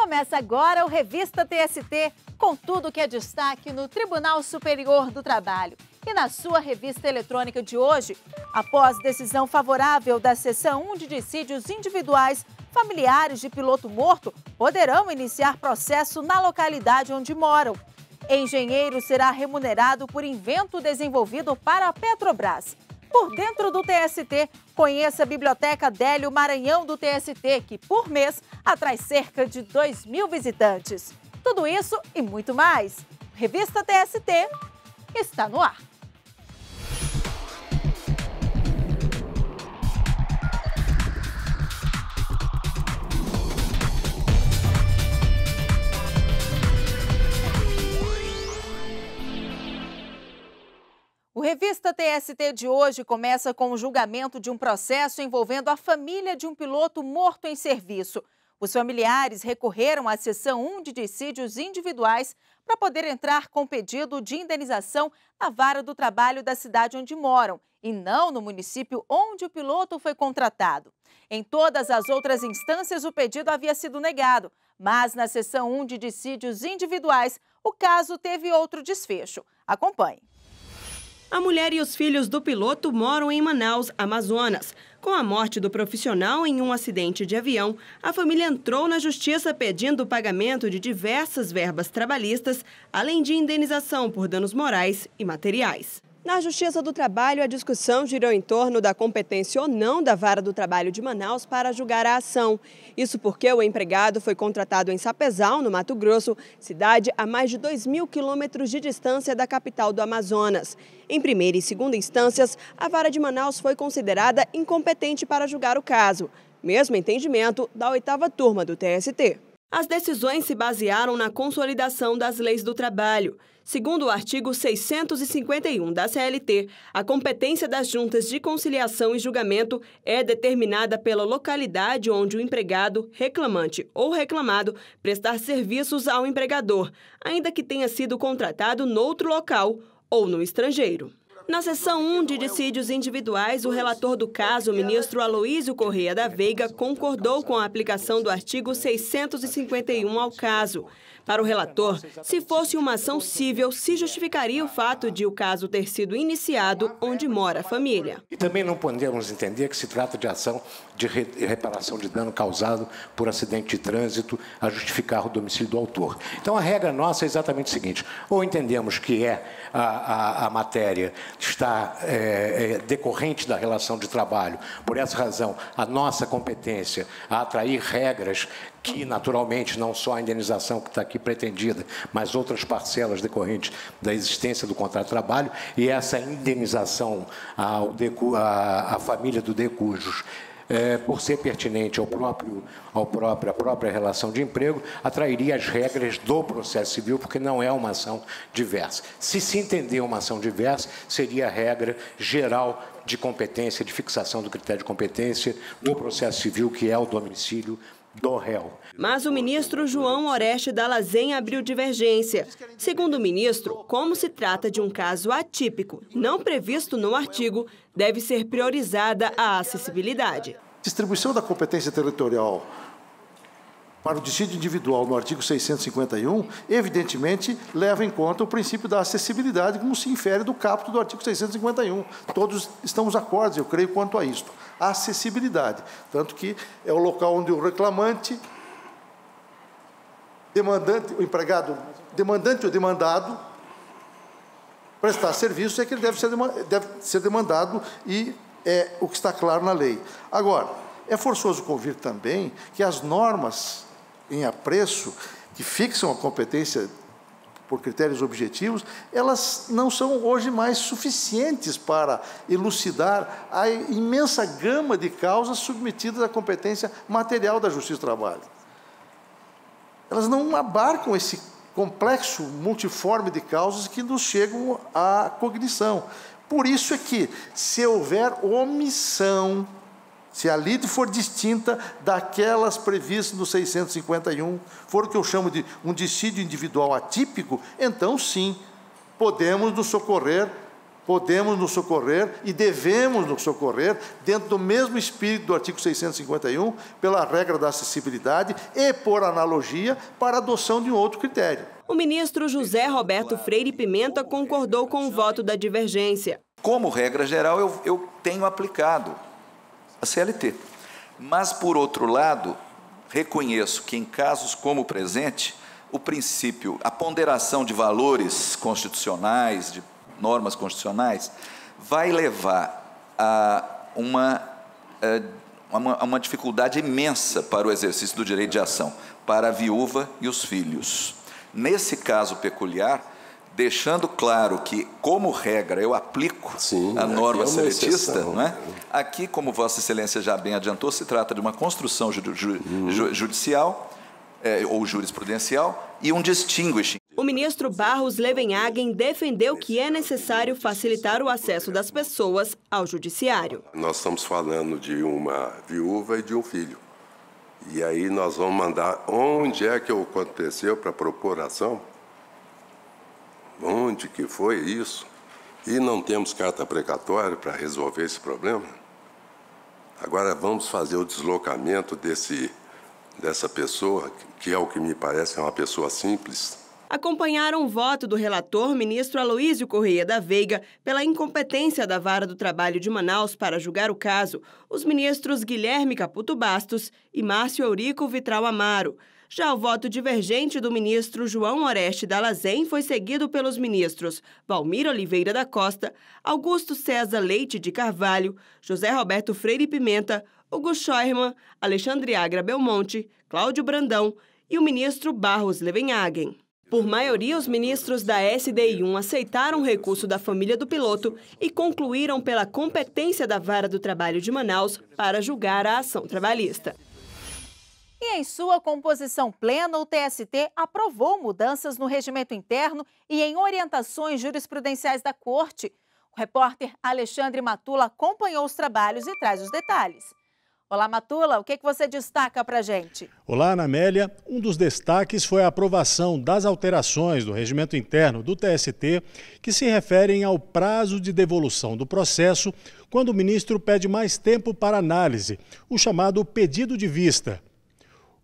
Começa agora o Revista TST, com tudo que é destaque no Tribunal Superior do Trabalho. E na sua revista eletrônica de hoje, após decisão favorável da Seção 1 de Dissídios Individuais, familiares de piloto morto poderão iniciar processo na localidade onde moram. Engenheiro será remunerado por invento desenvolvido para a Petrobras. Por dentro do TST, conheça a Biblioteca Délio Maranhão do TST, que por mês atrai cerca de 2 mil visitantes. Tudo isso e muito mais. Revista TST está no ar. O Revista TST de hoje começa com o julgamento de um processo envolvendo a família de um piloto morto em serviço. Os familiares recorreram à seção 1 de dissídios individuais para poder entrar com pedido de indenização na vara do trabalho da cidade onde moram e não no município onde o piloto foi contratado. Em todas as outras instâncias, o pedido havia sido negado, mas na seção 1 de dissídios individuais, o caso teve outro desfecho. Acompanhe. A mulher e os filhos do piloto moram em Manaus, Amazonas. Com a morte do profissional em um acidente de avião, a família entrou na justiça pedindo o pagamento de diversas verbas trabalhistas, além de indenização por danos morais e materiais. Na Justiça do Trabalho, a discussão girou em torno da competência ou não da Vara do Trabalho de Manaus para julgar a ação. Isso porque o empregado foi contratado em Sapezal, no Mato Grosso, cidade a mais de 2 mil quilômetros de distância da capital do Amazonas. Em primeira e segunda instâncias, a Vara de Manaus foi considerada incompetente para julgar o caso. Mesmo entendimento da oitava turma do TST. As decisões se basearam na consolidação das leis do trabalho. Segundo o artigo 651 da CLT, a competência das juntas de conciliação e julgamento é determinada pela localidade onde o empregado, reclamante ou reclamado prestar serviços ao empregador, ainda que tenha sido contratado noutro local ou no estrangeiro. Na sessão 1 de dissídios individuais, o relator do caso, o ministro Aloísio Correia da Veiga, concordou com a aplicação do artigo 651 ao caso. Para o relator, tá se fosse uma ação né? civil, se justificaria o fato de o caso ter sido iniciado onde mora a família. E também não podemos entender que se trata de ação de reparação de dano causado por acidente de trânsito a justificar o domicílio do autor. Então, a regra nossa é exatamente o seguinte: ou entendemos que é a, a, a matéria está é, é, decorrente da relação de trabalho, por essa razão, a nossa competência a atrair regras que naturalmente não só a indenização que está aqui pretendida, mas outras parcelas decorrentes da existência do contrato de trabalho, e essa indenização ao decu, à família do decujos é, por ser pertinente ao próprio, ao próprio, à própria relação de emprego, atrairia as regras do processo civil, porque não é uma ação diversa. Se se entender uma ação diversa, seria a regra geral de competência, de fixação do critério de competência do processo civil, que é o domicílio do réu. Mas o ministro João Oreste Dalazen abriu divergência. Segundo o ministro, como se trata de um caso atípico, não previsto no artigo, deve ser priorizada a acessibilidade. Distribuição da competência territorial para o destino individual no artigo 651, evidentemente leva em conta o princípio da acessibilidade, como se infere do caput do artigo 651. Todos estamos acordes, eu creio, quanto a isto. Acessibilidade. Tanto que é o local onde o reclamante, demandante, o empregado, demandante ou demandado, prestar serviço é que ele deve ser, deve ser demandado e é o que está claro na lei. Agora, é forçoso convir também que as normas em apreço, que fixam a competência por critérios objetivos, elas não são hoje mais suficientes para elucidar a imensa gama de causas submetidas à competência material da Justiça do Trabalho. Elas não abarcam esse complexo multiforme de causas que nos chegam à cognição. Por isso é que, se houver omissão se a lide for distinta daquelas previstas no 651, for o que eu chamo de um dissídio individual atípico, então sim, podemos nos socorrer, podemos nos socorrer e devemos nos socorrer dentro do mesmo espírito do artigo 651, pela regra da acessibilidade e por analogia para a adoção de um outro critério. O ministro José Roberto Freire Pimenta concordou com o voto da divergência. Como regra geral, eu, eu tenho aplicado a CLT. Mas, por outro lado, reconheço que em casos como o presente, o princípio, a ponderação de valores constitucionais, de normas constitucionais, vai levar a uma, eh, a uma, uma dificuldade imensa para o exercício do direito de ação, para a viúva e os filhos. Nesse caso peculiar, deixando claro que, como regra, eu aplico Sim, a norma é seletista, não é? Né? aqui, como Vossa Excelência já bem adiantou, se trata de uma construção ju ju uhum. ju judicial é, ou jurisprudencial e um distinguishing. O ministro Barros Levenhagen defendeu que é necessário facilitar o acesso das pessoas ao judiciário. Nós estamos falando de uma viúva e de um filho. E aí nós vamos mandar onde é que aconteceu para a ação. Onde que foi isso? E não temos carta precatória para resolver esse problema? Agora vamos fazer o deslocamento desse, dessa pessoa, que é o que me parece é uma pessoa simples, acompanharam o voto do relator, ministro Aloísio Correia da Veiga, pela incompetência da Vara do Trabalho de Manaus para julgar o caso, os ministros Guilherme Caputo Bastos e Márcio Eurico Vitral Amaro. Já o voto divergente do ministro João Oreste Dalazen foi seguido pelos ministros Valmir Oliveira da Costa, Augusto César Leite de Carvalho, José Roberto Freire Pimenta, Hugo Scheuermann, Alexandre Agra Belmonte, Cláudio Brandão e o ministro Barros Levenhagen. Por maioria, os ministros da SDI1 aceitaram o recurso da família do piloto e concluíram pela competência da Vara do Trabalho de Manaus para julgar a ação trabalhista. E em sua composição plena, o TST aprovou mudanças no regimento interno e em orientações jurisprudenciais da Corte. O repórter Alexandre Matula acompanhou os trabalhos e traz os detalhes. Olá, Matula, o que, é que você destaca para gente? Olá, Anamélia. Um dos destaques foi a aprovação das alterações do regimento interno do TST, que se referem ao prazo de devolução do processo quando o ministro pede mais tempo para análise, o chamado pedido de vista.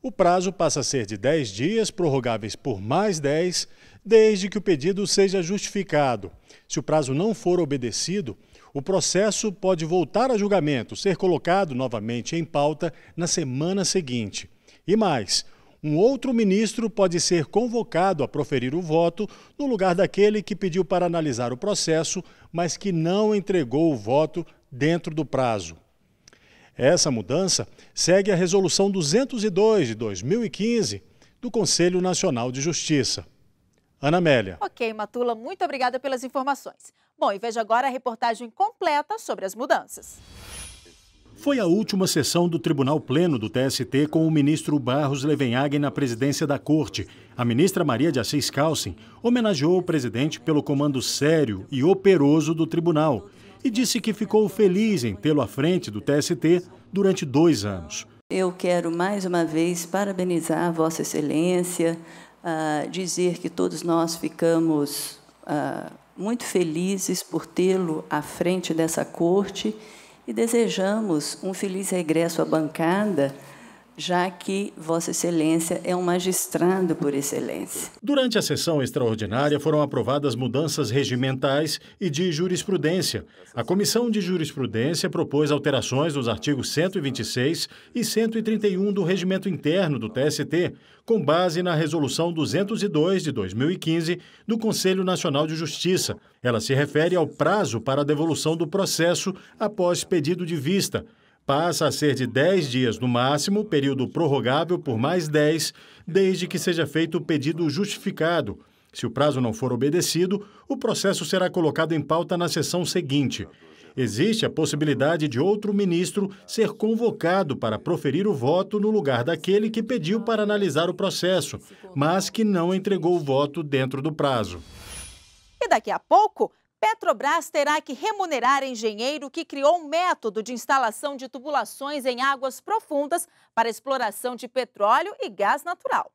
O prazo passa a ser de 10 dias, prorrogáveis por mais 10, desde que o pedido seja justificado. Se o prazo não for obedecido, o processo pode voltar a julgamento, ser colocado novamente em pauta na semana seguinte. E mais, um outro ministro pode ser convocado a proferir o voto no lugar daquele que pediu para analisar o processo, mas que não entregou o voto dentro do prazo. Essa mudança segue a Resolução 202 de 2015 do Conselho Nacional de Justiça. Ana Amélia. Ok, Matula, muito obrigada pelas informações. Bom, e veja agora a reportagem completa sobre as mudanças. Foi a última sessão do Tribunal Pleno do TST com o ministro Barros Levenhagen na presidência da Corte. A ministra Maria de Assis Calcin homenageou o presidente pelo comando sério e operoso do tribunal e disse que ficou feliz em tê-lo à frente do TST durante dois anos. Eu quero mais uma vez parabenizar Vossa Excelência, uh, dizer que todos nós ficamos uh, muito felizes por tê-lo à frente dessa corte e desejamos um feliz regresso à bancada já que Vossa Excelência é um magistrado por excelência. Durante a sessão extraordinária foram aprovadas mudanças regimentais e de jurisprudência. A Comissão de Jurisprudência propôs alterações nos artigos 126 e 131 do Regimento Interno do TST, com base na Resolução 202 de 2015 do Conselho Nacional de Justiça. Ela se refere ao prazo para a devolução do processo após pedido de vista passa a ser de 10 dias no máximo, período prorrogável por mais 10, desde que seja feito o pedido justificado. Se o prazo não for obedecido, o processo será colocado em pauta na sessão seguinte. Existe a possibilidade de outro ministro ser convocado para proferir o voto no lugar daquele que pediu para analisar o processo, mas que não entregou o voto dentro do prazo. E daqui a pouco, Petrobras terá que remunerar engenheiro que criou um método de instalação de tubulações em águas profundas para exploração de petróleo e gás natural.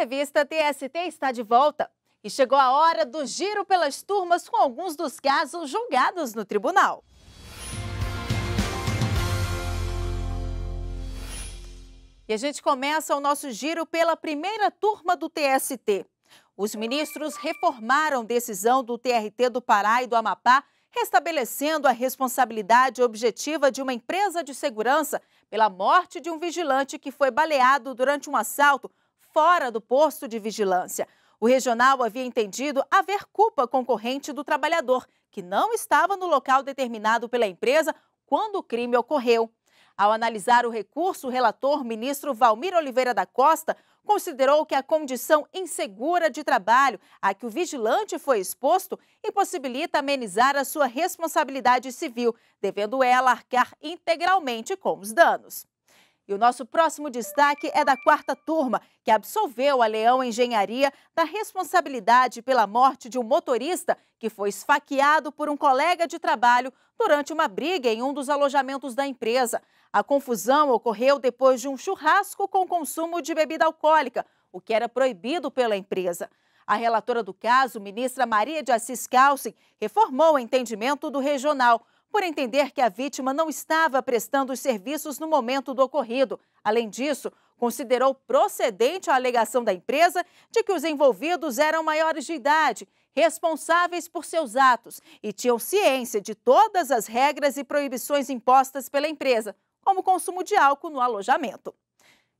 Revista TST está de volta e chegou a hora do giro pelas turmas com alguns dos casos julgados no tribunal. E a gente começa o nosso giro pela primeira turma do TST. Os ministros reformaram decisão do TRT do Pará e do Amapá, restabelecendo a responsabilidade objetiva de uma empresa de segurança pela morte de um vigilante que foi baleado durante um assalto fora do posto de vigilância. O regional havia entendido haver culpa concorrente do trabalhador, que não estava no local determinado pela empresa quando o crime ocorreu. Ao analisar o recurso, o relator, ministro Valmir Oliveira da Costa, considerou que a condição insegura de trabalho a que o vigilante foi exposto impossibilita amenizar a sua responsabilidade civil, devendo ela arcar integralmente com os danos. E o nosso próximo destaque é da quarta turma, que absolveu a Leão Engenharia da responsabilidade pela morte de um motorista que foi esfaqueado por um colega de trabalho durante uma briga em um dos alojamentos da empresa. A confusão ocorreu depois de um churrasco com consumo de bebida alcoólica, o que era proibido pela empresa. A relatora do caso, ministra Maria de Assis Calcin, reformou o entendimento do regional por entender que a vítima não estava prestando os serviços no momento do ocorrido. Além disso, considerou procedente a alegação da empresa de que os envolvidos eram maiores de idade, responsáveis por seus atos e tinham ciência de todas as regras e proibições impostas pela empresa, como consumo de álcool no alojamento.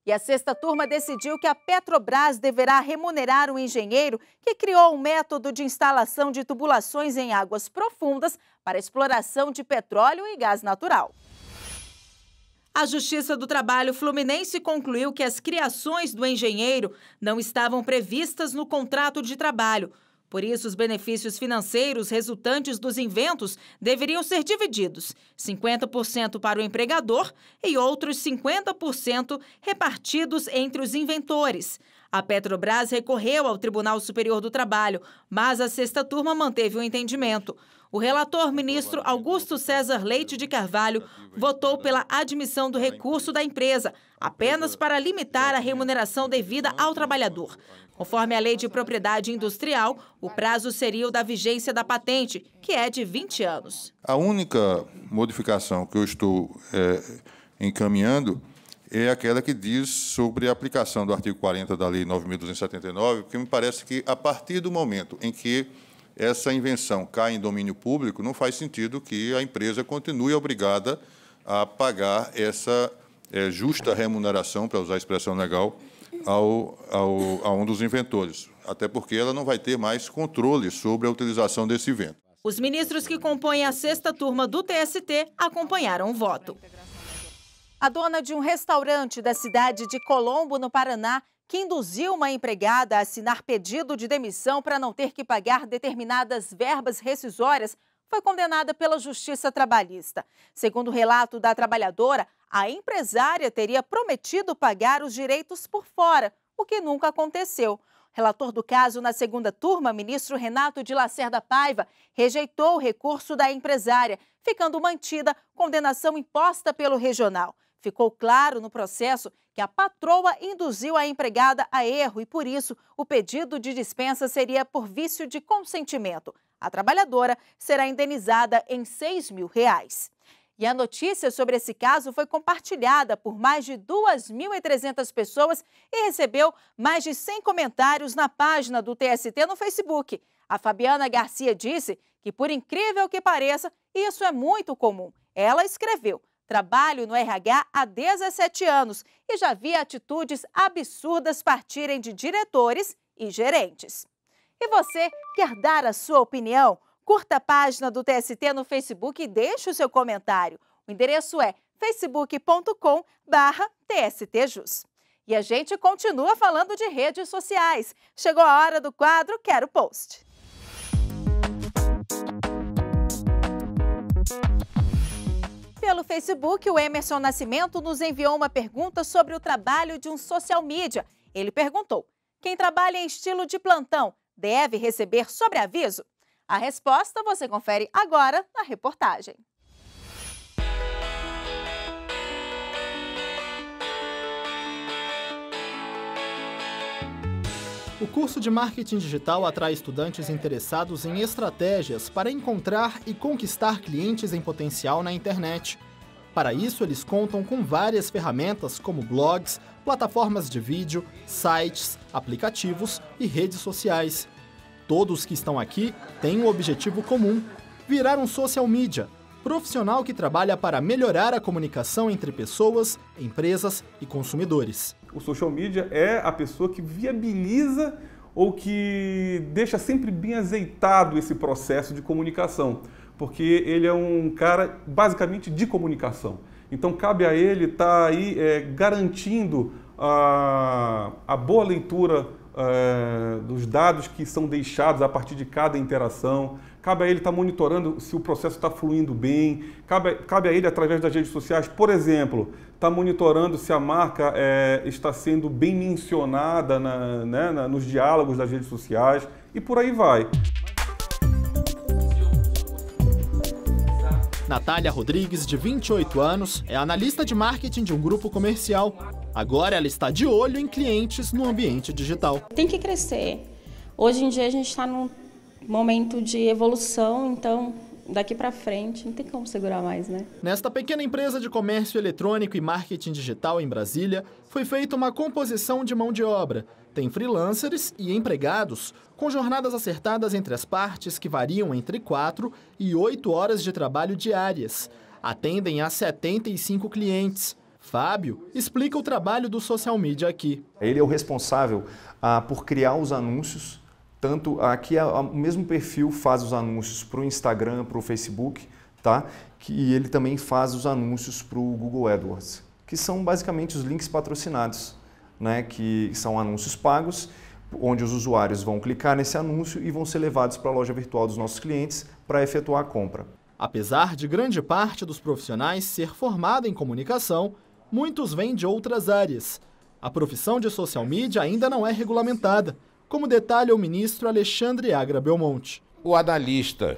E a sexta turma decidiu que a Petrobras deverá remunerar o um engenheiro que criou um método de instalação de tubulações em águas profundas para exploração de petróleo e gás natural. A Justiça do Trabalho Fluminense concluiu que as criações do engenheiro não estavam previstas no contrato de trabalho. Por isso, os benefícios financeiros resultantes dos inventos deveriam ser divididos: 50% para o empregador e outros 50% repartidos entre os inventores. A Petrobras recorreu ao Tribunal Superior do Trabalho, mas a sexta turma manteve o entendimento. O relator ministro Augusto César Leite de Carvalho votou pela admissão do recurso da empresa, apenas para limitar a remuneração devida ao trabalhador. Conforme a Lei de Propriedade é Industrial, o prazo seria o da vigência da patente, que é de 20 anos. A única modificação que eu estou é, encaminhando é aquela que diz sobre a aplicação do artigo 40 da Lei 9.279, porque me parece que, a partir do momento em que essa invenção cai em domínio público, não faz sentido que a empresa continue obrigada a pagar essa é, justa remuneração, para usar a expressão legal, ao, ao, a um dos inventores, até porque ela não vai ter mais controle sobre a utilização desse invento. Os ministros que compõem a sexta turma do TST acompanharam o voto. A dona de um restaurante da cidade de Colombo, no Paraná, que induziu uma empregada a assinar pedido de demissão para não ter que pagar determinadas verbas rescisórias foi condenada pela Justiça Trabalhista. Segundo o relato da trabalhadora, a empresária teria prometido pagar os direitos por fora, o que nunca aconteceu. Relator do caso na segunda turma, ministro Renato de Lacerda Paiva, rejeitou o recurso da empresária, ficando mantida condenação imposta pelo regional. Ficou claro no processo que a patroa induziu a empregada a erro e, por isso, o pedido de dispensa seria por vício de consentimento. A trabalhadora será indenizada em 6 mil reais. E a notícia sobre esse caso foi compartilhada por mais de 2.300 pessoas e recebeu mais de 100 comentários na página do TST no Facebook. A Fabiana Garcia disse que, por incrível que pareça, isso é muito comum. Ela escreveu: Trabalho no RH há 17 anos e já vi atitudes absurdas partirem de diretores e gerentes. E você quer dar a sua opinião? Curta a página do TST no Facebook e deixe o seu comentário. O endereço é facebook.com tstjus. E a gente continua falando de redes sociais. Chegou a hora do quadro Quero Post. Pelo Facebook, o Emerson Nascimento nos enviou uma pergunta sobre o trabalho de um social media. Ele perguntou: quem trabalha em estilo de plantão deve receber sobreaviso? A resposta você confere agora na reportagem. O curso de marketing digital atrai estudantes interessados em estratégias para encontrar e conquistar clientes em potencial na internet. Para isso, eles contam com várias ferramentas como blogs, plataformas de vídeo, sites, aplicativos e redes sociais. Todos que estão aqui têm um objetivo comum: virar um social media, profissional que trabalha para melhorar a comunicação entre pessoas, empresas e consumidores. O social media é a pessoa que viabiliza ou que deixa sempre bem azeitado esse processo de comunicação porque ele é um cara basicamente de comunicação. Então cabe a ele estar tá aí é, garantindo a, a, boa leitura é, dos dados que são deixados a partir de cada interação, cabe a ele estar tá monitorando se o processo está fluindo bem, cabe, cabe a ele, através das redes sociais, por exemplo, estar tá monitorando se a marca é, está sendo bem mencionada na, né, na, nos diálogos das redes sociais e por aí vai. Natália Rodrigues, de 28 anos, é analista de marketing de um grupo comercial. Agora ela está de olho em clientes no ambiente digital. Tem que crescer. Hoje em dia a gente está num momento de evolução, então daqui para frente não tem como segurar mais, né? Nesta pequena empresa de comércio eletrônico e marketing digital em Brasília, foi feita uma composição de mão de obra. Tem freelancers e empregados, com jornadas acertadas entre as partes que variam entre 4 e 8 horas de trabalho diárias. Atendem a 75 clientes. Fábio explica o trabalho do social media aqui. Ele é o responsável ah, por criar os anúncios tanto aqui é o mesmo perfil faz os anúncios para o Instagram, para o Facebook, tá? Que, e ele também faz os anúncios para o Google AdWords, que são basicamente os links patrocinados, né? Que são anúncios pagos, onde os usuários vão clicar nesse anúncio e vão ser levados para a loja virtual dos nossos clientes para efetuar a compra. Apesar de grande parte dos profissionais ser formada em comunicação, muitos vêm de outras áreas. A profissão de social media ainda não é regulamentada como detalha o ministro Alexandre Agra Belmonte. O analista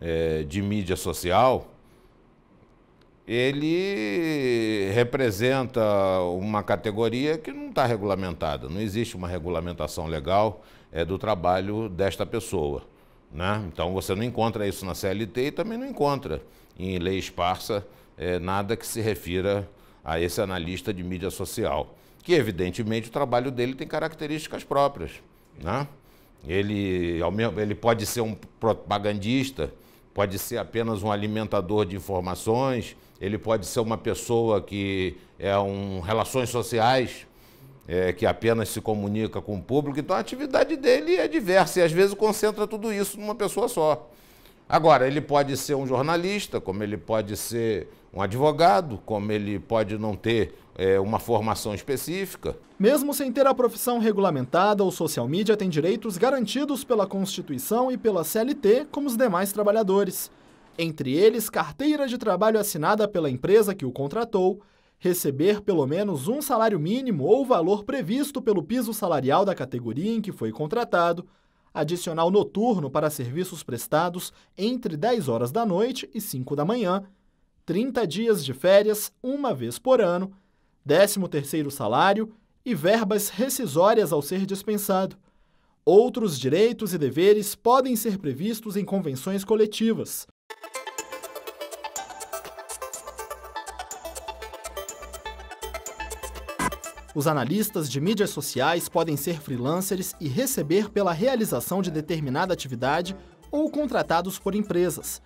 é, de mídia social, ele representa uma categoria que não está regulamentada, não existe uma regulamentação legal é, do trabalho desta pessoa. Né? Então você não encontra isso na CLT e também não encontra em lei esparsa é, nada que se refira a esse analista de mídia social, que evidentemente o trabalho dele tem características próprias. Né? Ele, mesmo, ele pode ser um propagandista, pode ser apenas um alimentador de informações, ele pode ser uma pessoa que é um relações sociais, é, que apenas se comunica com o público. Então a atividade dele é diversa e às vezes concentra tudo isso numa pessoa só. Agora, ele pode ser um jornalista, como ele pode ser um advogado, como ele pode não ter é, uma formação específica. Mesmo sem ter a profissão regulamentada, o social media tem direitos garantidos pela Constituição e pela CLT, como os demais trabalhadores. Entre eles, carteira de trabalho assinada pela empresa que o contratou, receber pelo menos um salário mínimo ou valor previsto pelo piso salarial da categoria em que foi contratado, adicional noturno para serviços prestados entre 10 horas da noite e 5 da manhã, 30 dias de férias uma vez por ano 13º salário e verbas rescisórias ao ser dispensado. Outros direitos e deveres podem ser previstos em convenções coletivas. Os analistas de mídias sociais podem ser freelancers e receber pela realização de determinada atividade ou contratados por empresas.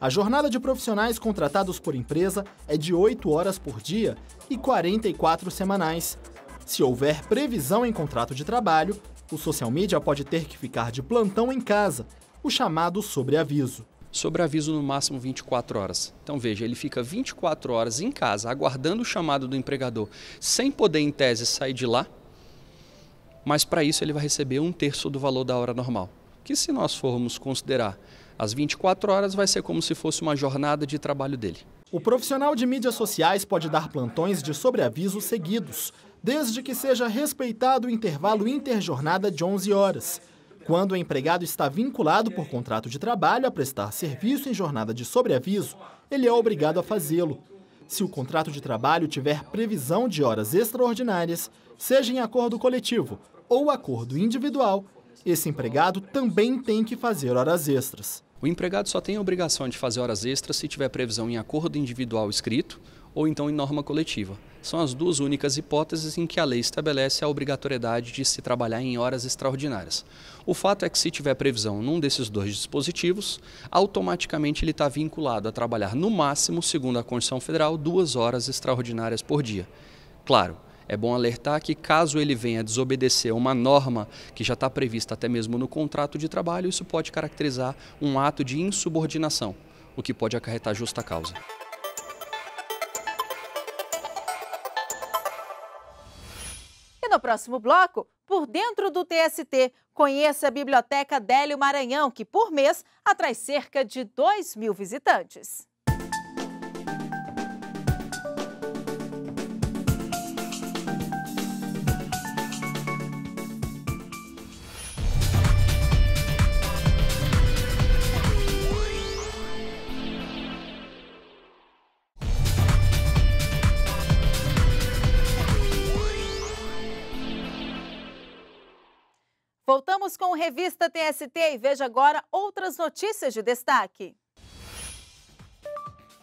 A jornada de profissionais contratados por empresa é de 8 horas por dia e 44 semanais. Se houver previsão em contrato de trabalho, o social media pode ter que ficar de plantão em casa, o chamado sobreaviso. Sobreaviso no máximo 24 horas. Então veja, ele fica 24 horas em casa, aguardando o chamado do empregador, sem poder, em tese, sair de lá, mas para isso ele vai receber um terço do valor da hora normal. Que se nós formos considerar as 24 horas vai ser como se fosse uma jornada de trabalho dele. O profissional de mídias sociais pode dar plantões de sobreaviso seguidos, desde que seja respeitado o intervalo interjornada de 11 horas. Quando o empregado está vinculado por contrato de trabalho a prestar serviço em jornada de sobreaviso, ele é obrigado a fazê-lo. Se o contrato de trabalho tiver previsão de horas extraordinárias, seja em acordo coletivo ou acordo individual, esse empregado também tem que fazer horas extras. O empregado só tem a obrigação de fazer horas extras se tiver previsão em acordo individual escrito ou então em norma coletiva. São as duas únicas hipóteses em que a lei estabelece a obrigatoriedade de se trabalhar em horas extraordinárias. O fato é que, se tiver previsão num desses dois dispositivos, automaticamente ele está vinculado a trabalhar, no máximo, segundo a Constituição Federal, duas horas extraordinárias por dia. Claro, é bom alertar que, caso ele venha desobedecer uma norma que já está prevista até mesmo no contrato de trabalho, isso pode caracterizar um ato de insubordinação, o que pode acarretar justa causa. E no próximo bloco, por dentro do TST, conheça a Biblioteca Délio Maranhão, que por mês atrai cerca de 2 mil visitantes. Voltamos com o Revista TST e veja agora outras notícias de destaque.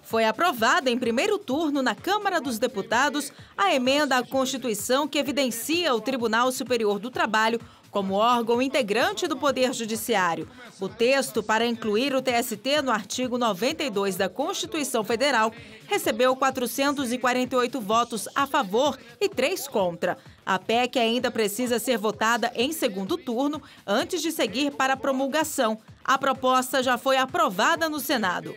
Foi aprovada em primeiro turno na Câmara dos Deputados a emenda à Constituição que evidencia o Tribunal Superior do Trabalho como órgão integrante do Poder Judiciário. O texto para incluir o TST no artigo 92 da Constituição Federal recebeu 448 votos a favor e três contra. A PEC ainda precisa ser votada em segundo turno antes de seguir para a promulgação. A proposta já foi aprovada no Senado.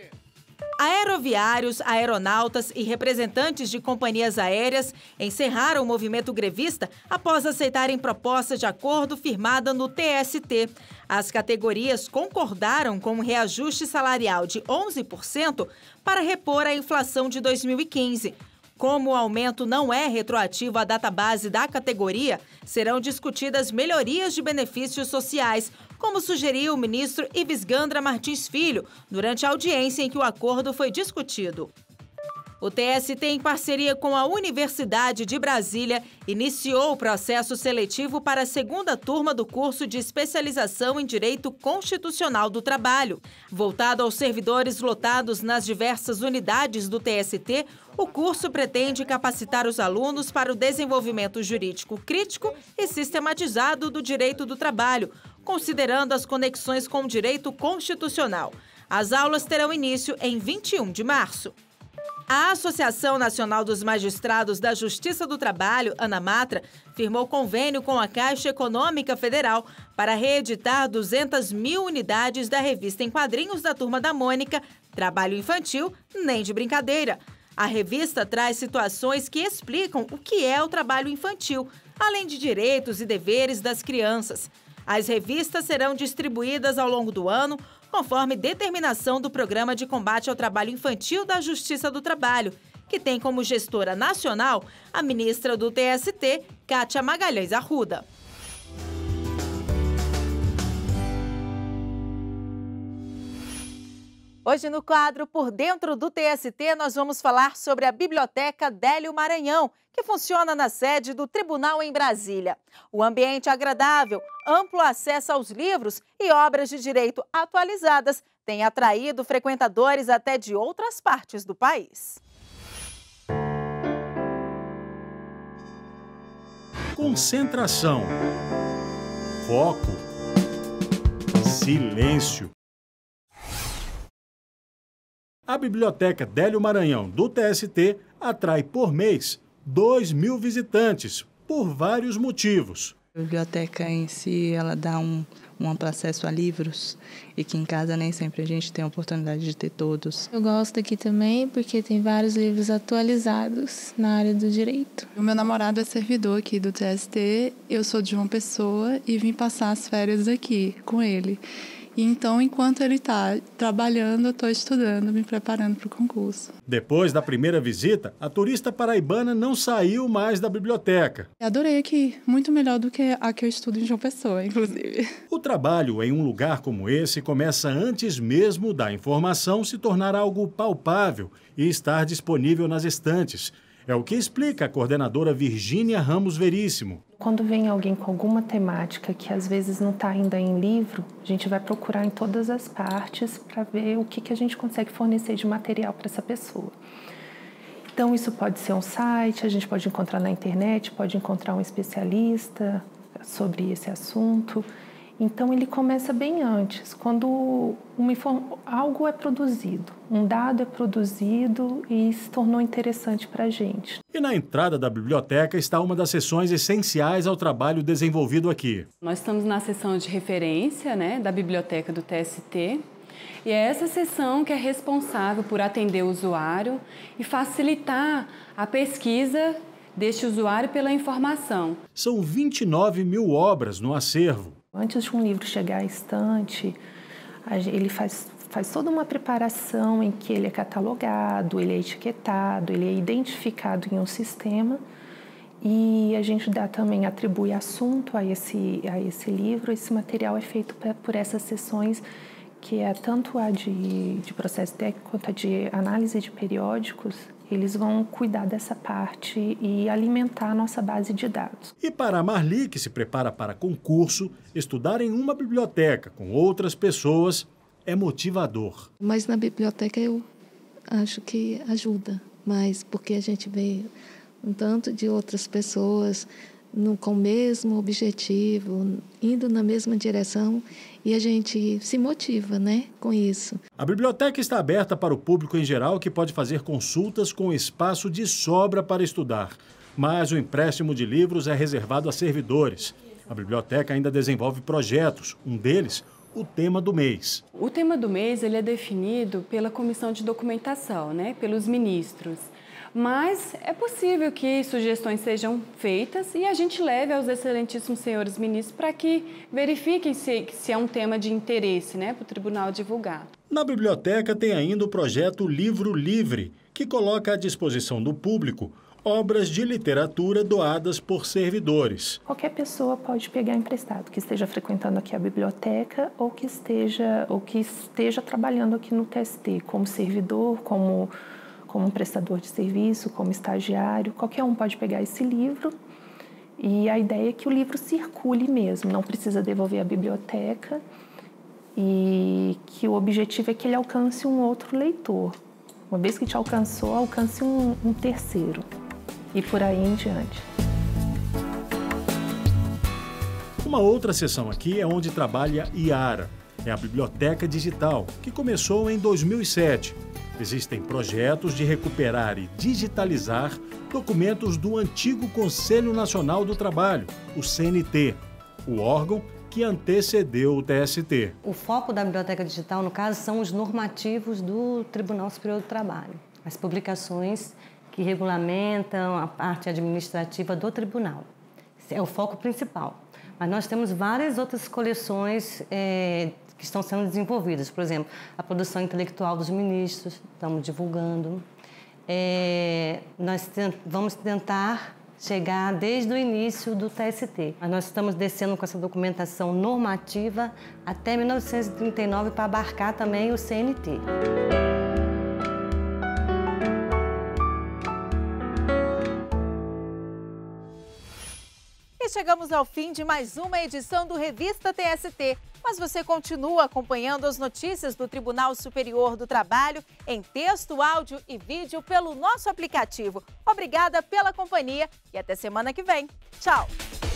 Aeroviários, aeronautas e representantes de companhias aéreas encerraram o movimento grevista após aceitarem proposta de acordo firmada no TST. As categorias concordaram com um reajuste salarial de 11% para repor a inflação de 2015. Como o aumento não é retroativo à data base da categoria, serão discutidas melhorias de benefícios sociais, como sugeriu o ministro Ives Gandra Martins Filho durante a audiência em que o acordo foi discutido. O TST, em parceria com a Universidade de Brasília, iniciou o processo seletivo para a segunda turma do curso de especialização em Direito Constitucional do Trabalho. Voltado aos servidores lotados nas diversas unidades do TST, o curso pretende capacitar os alunos para o desenvolvimento jurídico crítico e sistematizado do direito do trabalho, considerando as conexões com o direito constitucional. As aulas terão início em 21 de março. A Associação Nacional dos Magistrados da Justiça do Trabalho, Anamatra, firmou convênio com a Caixa Econômica Federal para reeditar 200 mil unidades da revista em quadrinhos da Turma da Mônica, Trabalho Infantil, nem de brincadeira. A revista traz situações que explicam o que é o trabalho infantil, além de direitos e deveres das crianças. As revistas serão distribuídas ao longo do ano, conforme determinação do Programa de Combate ao Trabalho Infantil da Justiça do Trabalho, que tem como gestora nacional a ministra do TST, Kátia Magalhães Arruda. Hoje no quadro Por Dentro do TST, nós vamos falar sobre a Biblioteca Délio Maranhão, que funciona na sede do Tribunal em Brasília. O ambiente agradável, amplo acesso aos livros e obras de direito atualizadas tem atraído frequentadores até de outras partes do país. Concentração. Foco. Silêncio a Biblioteca Délio Maranhão do TST atrai por mês 2 mil visitantes, por vários motivos. A biblioteca em si, ela dá um, um amplo acesso a livros e que em casa nem sempre a gente tem a oportunidade de ter todos. Eu gosto aqui também porque tem vários livros atualizados na área do direito. O meu namorado é servidor aqui do TST, eu sou de uma pessoa e vim passar as férias aqui com ele. E então, enquanto ele está trabalhando, eu estou estudando, me preparando para o concurso. Depois da primeira visita, a turista paraibana não saiu mais da biblioteca. Eu adorei aqui, muito melhor do que a que eu estudo em João Pessoa, inclusive. O trabalho em um lugar como esse começa antes mesmo da informação se tornar algo palpável e estar disponível nas estantes. É o que explica a coordenadora Virgínia Ramos Veríssimo. Quando vem alguém com alguma temática que às vezes não está ainda em livro, a gente vai procurar em todas as partes para ver o que, que a gente consegue fornecer de material para essa pessoa. Então, isso pode ser um site, a gente pode encontrar na internet, pode encontrar um especialista sobre esse assunto. Então ele começa bem antes, quando inform... algo é produzido, um dado é produzido e se tornou interessante para a gente. E na entrada da biblioteca está uma das sessões essenciais ao trabalho desenvolvido aqui. Nós estamos na sessão de referência né, da biblioteca do TST. E é essa sessão que é responsável por atender o usuário e facilitar a pesquisa deste usuário pela informação. São 29 mil obras no acervo Antes de um livro chegar à estante, ele faz, faz toda uma preparação em que ele é catalogado, ele é etiquetado, ele é identificado em um sistema e a gente dá também atribui assunto a esse a esse livro esse material é feito por essas sessões que é tanto a de, de processo técnico quanto a de análise de periódicos eles vão cuidar dessa parte e alimentar a nossa base de dados. E para a Marli, que se prepara para concurso, estudar em uma biblioteca com outras pessoas é motivador. Mas na biblioteca eu acho que ajuda mais, porque a gente vê um tanto de outras pessoas no, com o mesmo objetivo, indo na mesma direção e a gente se motiva né, com isso. A biblioteca está aberta para o público em geral que pode fazer consultas com espaço de sobra para estudar, mas o empréstimo de livros é reservado a servidores. A biblioteca ainda desenvolve projetos, um deles o tema do mês. O tema do mês ele é definido pela comissão de documentação, né, pelos ministros. Mas é possível que sugestões sejam feitas e a gente leve aos excelentíssimos senhores ministros para que verifiquem se, se é um tema de interesse né, para o tribunal divulgar. Na biblioteca tem ainda o projeto Livro Livre, que coloca à disposição do público obras de literatura doadas por servidores. Qualquer pessoa pode pegar emprestado, que esteja frequentando aqui a biblioteca ou que esteja ou que esteja trabalhando aqui no TST como servidor, como como prestador de serviço, como estagiário, qualquer um pode pegar esse livro. E a ideia é que o livro circule mesmo, não precisa devolver à biblioteca e que o objetivo é que ele alcance um outro leitor. Uma vez que te alcançou, alcance um, um terceiro e por aí em diante. Uma outra sessão aqui é onde trabalha Iara. É a Biblioteca Digital, que começou em 2007 Existem projetos de recuperar e digitalizar documentos do antigo Conselho Nacional do Trabalho, o CNT, o órgão que antecedeu o TST. O foco da biblioteca digital, no caso, são os normativos do Tribunal Superior do Trabalho, as publicações que regulamentam a parte administrativa do tribunal. Esse é o foco principal. Mas nós temos várias outras coleções é, que estão sendo desenvolvidas. Por exemplo, a produção intelectual dos ministros, estamos divulgando. É, nós tent, vamos tentar chegar desde o início do TST. Mas nós estamos descendo com essa documentação normativa até 1939 para abarcar também o CNT. chegamos ao fim de mais uma edição do Revista TST. Mas você continua acompanhando as notícias do Tribunal Superior do Trabalho em texto, áudio e vídeo pelo nosso aplicativo. Obrigada pela companhia e até semana que vem. Tchau!